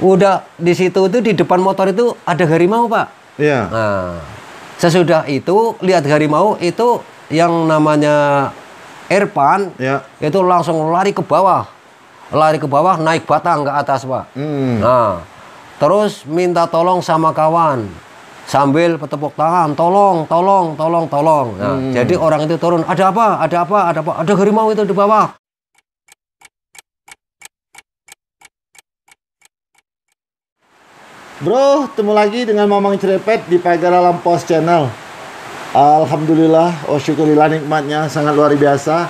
udah di situ itu di depan motor itu ada harimau pak iya nah, sesudah itu lihat harimau itu yang namanya Erpan ya. itu langsung lari ke bawah lari ke bawah naik batang ke atas pak hmm. nah terus minta tolong sama kawan sambil petepuk tangan tolong tolong tolong tolong nah, hmm. jadi orang itu turun ada apa ada apa ada apa ada harimau itu di bawah Bro, ketemu lagi dengan Mamang Cerepet di Pagar Alam Post Channel. Alhamdulillah, oh syukurillah nikmatnya sangat luar biasa.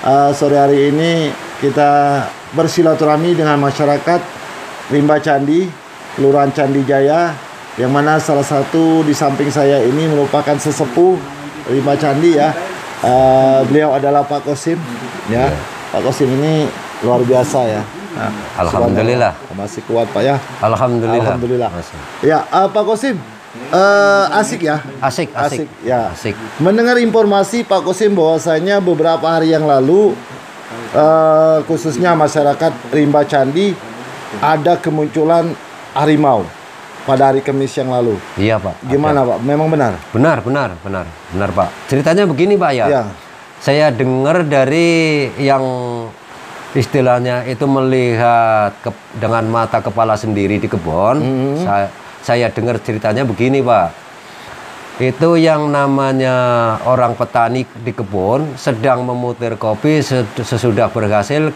Uh, sore hari ini kita bersilaturahmi dengan masyarakat Rimba Candi, Kelurahan Candi Jaya, yang mana salah satu di samping saya ini merupakan sesepuh Rimba Candi ya. Uh, beliau adalah Pak Kosim, ya. Pak Kosim ini luar biasa ya Nah, Alhamdulillah. Masih kuat Pak ya. Alhamdulillah. Alhamdulillah. Ya, uh, Pak Kosim. Uh, asik ya. Asik, asik, asik. Ya. Asik. Mendengar informasi Pak Kosim bahwasanya beberapa hari yang lalu uh, khususnya masyarakat Rimba Candi ada kemunculan harimau pada hari Kamis yang lalu. Iya, Pak. Gimana, Oke. Pak? Memang benar? Benar, benar, benar. Benar, Pak. Ceritanya begini, Pak ya. ya. Saya dengar dari yang istilahnya itu melihat ke, dengan mata kepala sendiri di kebun. Mm -hmm. Saya saya dengar ceritanya begini, Pak. Itu yang namanya orang petani di kebun sedang memutir kopi sesudah berhasil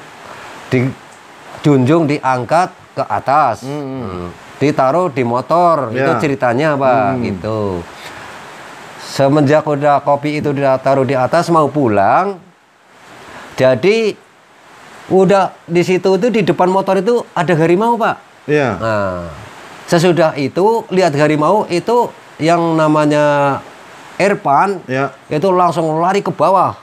dijunjung diangkat ke atas. Mm -hmm. Ditaruh di motor. Yeah. Itu ya. ceritanya, Pak, mm. gitu. Semenjak udah kopi itu ditaruh di atas mau pulang, jadi udah di situ itu di depan motor itu ada harimau pak iya nah, sesudah itu lihat harimau itu yang namanya Erpan ya. itu langsung lari ke bawah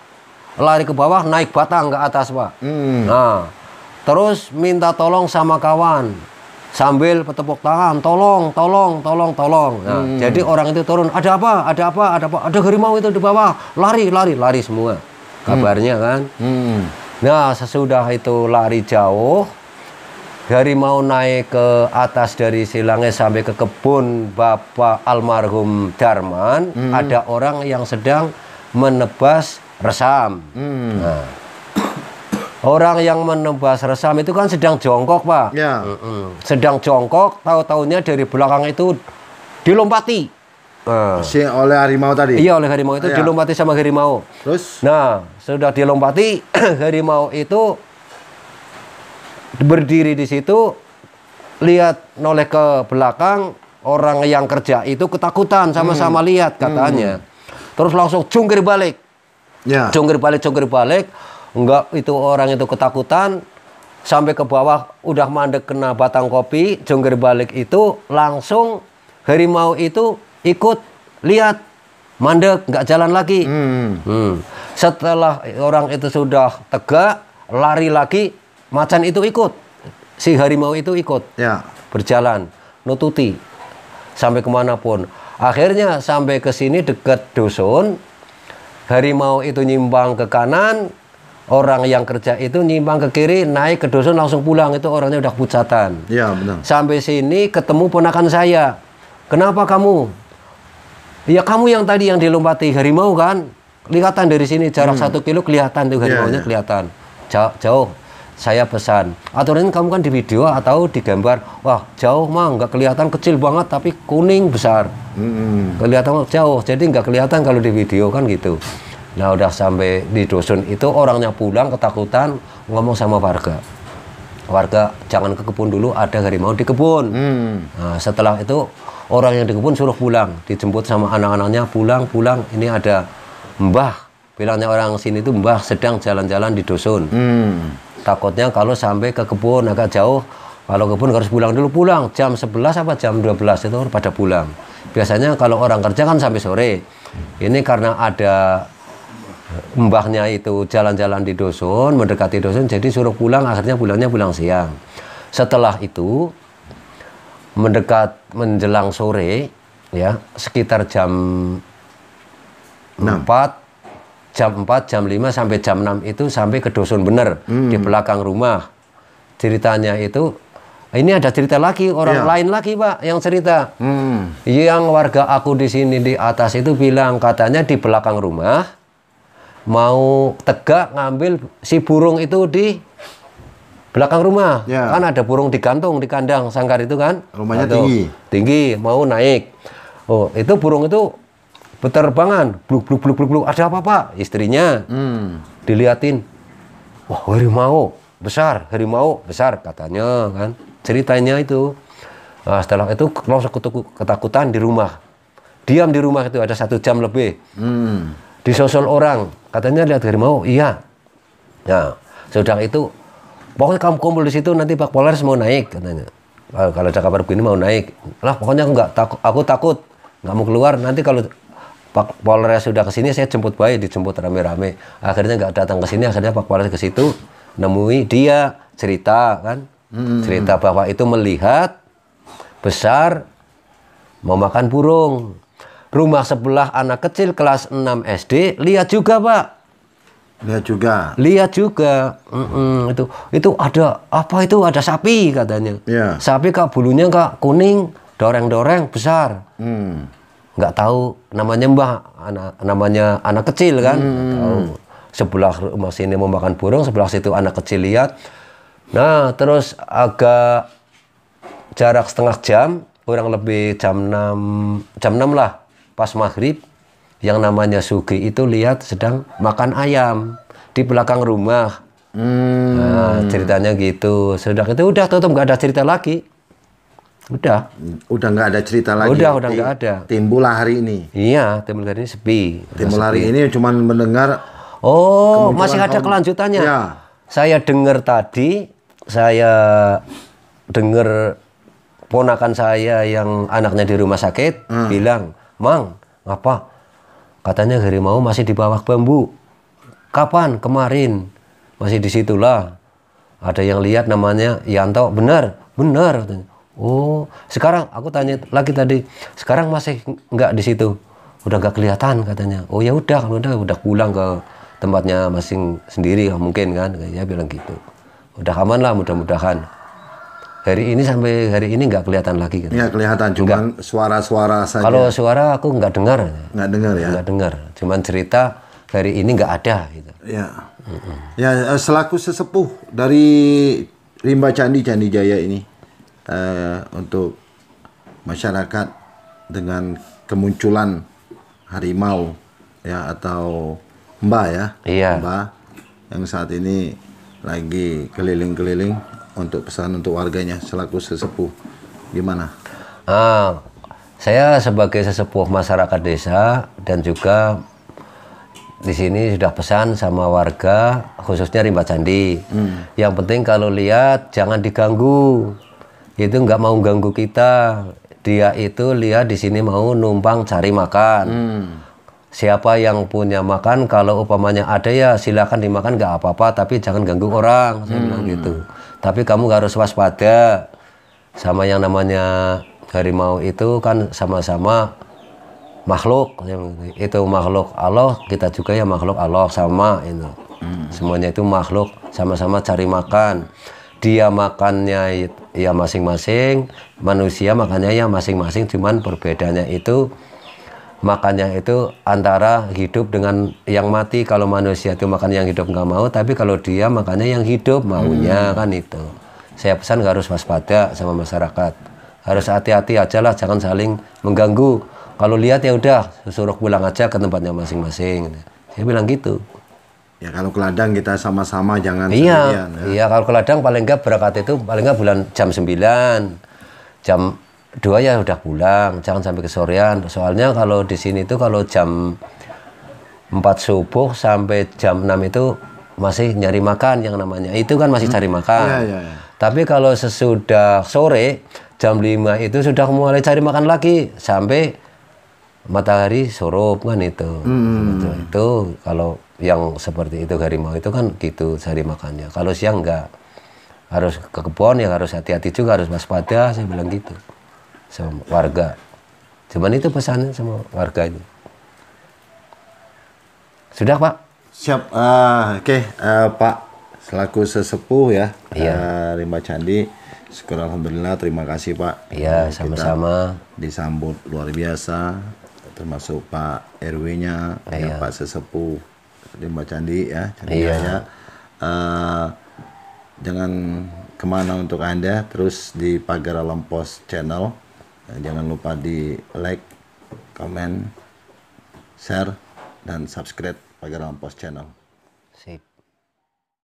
lari ke bawah naik batang ke atas pak hmm. nah terus minta tolong sama kawan sambil bertepuk tangan tolong tolong tolong tolong nah, hmm. jadi orang itu turun ada apa ada apa ada apa ada harimau itu di bawah lari lari lari semua hmm. kabarnya hmm. kan hmm Nah, sesudah itu lari jauh, dari mau naik ke atas dari silangnya sampai ke kebun Bapak almarhum Darman, hmm. ada orang yang sedang menebas resam. Hmm. Nah, orang yang menebas resam itu kan sedang jongkok, Pak. Ya. Mm Sedang jongkok, tahu-tahunya dari belakang itu dilompati. Uh. Si oleh harimau tadi. Iya, oleh harimau itu iya. dilompati sama harimau. Terus? Nah, sudah dilompati harimau itu berdiri di situ lihat noleh ke belakang orang yang kerja itu ketakutan sama-sama hmm. lihat katanya. Hmm. Terus langsung jungkir balik. Ya. Jungkir balik, jungkir balik. Enggak itu orang itu ketakutan sampai ke bawah udah mandek kena batang kopi, jungkir balik itu langsung harimau itu ikut, lihat, mandek, nggak jalan lagi. Hmm. Hmm. Setelah orang itu sudah tegak, lari lagi, macan itu ikut, si harimau itu ikut, ya. berjalan, nututi sampai kemanapun. Akhirnya sampai ke sini dekat dusun, harimau itu nyimbang ke kanan, orang yang kerja itu nyimbang ke kiri, naik ke dusun langsung pulang itu orangnya udah pucatan. Ya benar. Sampai sini ketemu ponakan saya. Kenapa kamu? Ya kamu yang tadi yang dilompati harimau kan, kelihatan dari sini jarak hmm. satu kilo kelihatan tuh ya, harimau nya yeah. kelihatan jauh, jauh saya pesan aturan kamu kan di video atau di gambar wah jauh mah nggak kelihatan kecil banget tapi kuning besar hmm. kelihatan jauh jadi nggak kelihatan kalau di video kan gitu nah udah sampai di dusun itu orangnya pulang ketakutan ngomong sama warga warga jangan ke kebun dulu ada harimau di kebun hmm. nah, setelah itu orang yang di kebun suruh pulang dijemput sama anak-anaknya pulang pulang ini ada mbah bilangnya orang sini itu mbah sedang jalan-jalan di dusun hmm. takutnya kalau sampai ke kebun agak jauh kalau kebun harus pulang dulu pulang jam 11 apa jam 12 itu pada pulang biasanya kalau orang kerja kan sampai sore ini karena ada mbahnya itu jalan-jalan di dusun, mendekati dusun, jadi suruh pulang, akhirnya pulangnya pulang siang. Setelah itu, mendekat menjelang sore, ya sekitar jam 6. 4, jam 4, jam 5, sampai jam 6 itu sampai ke dusun bener, hmm. di belakang rumah. Ceritanya itu, ini ada cerita lagi, orang ya. lain lagi pak yang cerita. Hmm. Yang warga aku di sini di atas itu bilang, katanya di belakang rumah, mau tegak ngambil si burung itu di belakang rumah ya. kan ada burung digantung di kandang sangkar itu kan rumahnya Atau, tinggi tinggi mau naik oh itu burung itu beterbangan bluk bluk bluk bluk bluk ada apa pak istrinya hmm. diliatin wah harimau besar harimau besar katanya kan ceritanya itu nah, setelah itu langsung ketakutan di rumah diam di rumah itu ada satu jam lebih hmm disosol orang katanya lihat harimau iya nah ya, sudah itu pokoknya kamu kumpul di situ nanti Pak Polres mau naik katanya kalau ada kabar begini mau naik lah pokoknya aku nggak takut aku takut nggak mau keluar nanti kalau Pak Polres sudah kesini saya jemput bayi dijemput rame-rame akhirnya nggak datang ke sini akhirnya Pak Polres ke situ nemui dia cerita kan hmm. cerita bahwa itu melihat besar memakan burung rumah sebelah anak kecil kelas 6 SD lihat juga pak lihat juga lihat juga mm -mm, itu itu ada apa itu ada sapi katanya yeah. sapi kak bulunya kak kuning doreng-doreng besar mm. nggak tahu namanya mbah anak namanya anak kecil kan mm. tahu sebelah rumah sini memakan burung sebelah situ anak kecil lihat nah terus agak jarak setengah jam kurang lebih jam 6 jam 6 lah pas maghrib yang namanya Sugi itu lihat sedang makan ayam di belakang rumah. Hmm. Nah, ceritanya gitu. Sudah itu udah tutup nggak ada cerita lagi. Udah. Udah nggak ada cerita lagi. Udah, udah nggak ada. Timbul hari ini. Iya, timbul hari ini sepi. Timbul hari ini cuma mendengar. Oh, masih ada kelanjutannya. Ya. Saya dengar tadi, saya dengar ponakan saya yang anaknya di rumah sakit hmm. bilang Mang, apa? Katanya harimau masih di bawah bambu. Kapan? Kemarin. Masih di situlah. Ada yang lihat namanya Yanto. Benar, benar. Oh, sekarang aku tanya lagi tadi. Sekarang masih nggak di situ. Udah nggak kelihatan katanya. Oh ya udah, kalau udah udah pulang ke tempatnya masing sendiri mungkin kan. Ya bilang gitu. Udah aman lah mudah-mudahan hari ini sampai hari ini nggak kelihatan lagi gitu. Nggak kelihatan, juga. suara-suara saja. Kalau suara aku nggak dengar. Nggak dengar ya? Nggak dengar, cuman cerita hari ini nggak ada gitu. Ya. Mm -mm. Ya eh, selaku sesepuh dari Rimba Candi Candi Jaya ini uh, untuk masyarakat dengan kemunculan harimau ya atau mbah ya. Iya. Mbah yang saat ini lagi keliling-keliling untuk pesan untuk warganya selaku sesepuh gimana? Uh, saya sebagai sesepuh masyarakat desa dan juga di sini sudah pesan sama warga khususnya Rimba Candi. Hmm. Yang penting kalau lihat jangan diganggu. Itu nggak mau ganggu kita. Dia itu lihat di sini mau numpang cari makan. Hmm. Siapa yang punya makan kalau upamanya ada ya silakan dimakan nggak apa-apa tapi jangan ganggu orang. Saya hmm. gitu. Tapi kamu harus waspada sama yang namanya harimau itu kan sama-sama makhluk. Itu makhluk Allah, kita juga ya makhluk Allah sama itu. Hmm. Semuanya itu makhluk sama-sama cari makan. Dia makannya ya masing-masing, manusia makannya ya masing-masing, cuman perbedaannya itu makannya itu antara hidup dengan yang mati kalau manusia itu makan yang hidup nggak mau tapi kalau dia makannya yang hidup maunya hmm. kan itu saya pesan nggak harus waspada sama masyarakat harus hati-hati aja lah jangan saling mengganggu kalau lihat ya udah suruh pulang aja ke tempatnya masing-masing saya bilang gitu ya kalau ke ladang kita sama-sama jangan iya sendirian, ya. iya kalau ke ladang paling nggak berangkat itu paling nggak bulan jam 9 jam dua ya udah pulang jangan sampai kesorean soalnya kalau di sini itu kalau jam 4 subuh sampai jam 6 itu masih nyari makan yang namanya itu kan masih hmm. cari makan ya, ya, ya. tapi kalau sesudah sore jam 5 itu sudah mulai cari makan lagi sampai matahari surup kan itu hmm. itu, itu kalau yang seperti itu harimau itu kan gitu cari makannya kalau siang enggak harus ke kebun ya harus hati-hati juga harus waspada saya bilang gitu sama warga. Cuman itu pesannya sama warga ini. Sudah Pak? Siap. Uh, Oke okay. uh, eh, Pak selaku sesepuh ya iya. uh, Rimba Candi. Syukur Alhamdulillah terima kasih Pak. Iya sama-sama. Disambut luar biasa termasuk Pak RW-nya, ya, iya. ya, Pak sesepuh lima Candi ya. Iya. Uh, jangan kemana untuk Anda terus di Pagar Alam Post Channel jangan lupa di like, comment, share, dan subscribe Pagarawan Post Channel.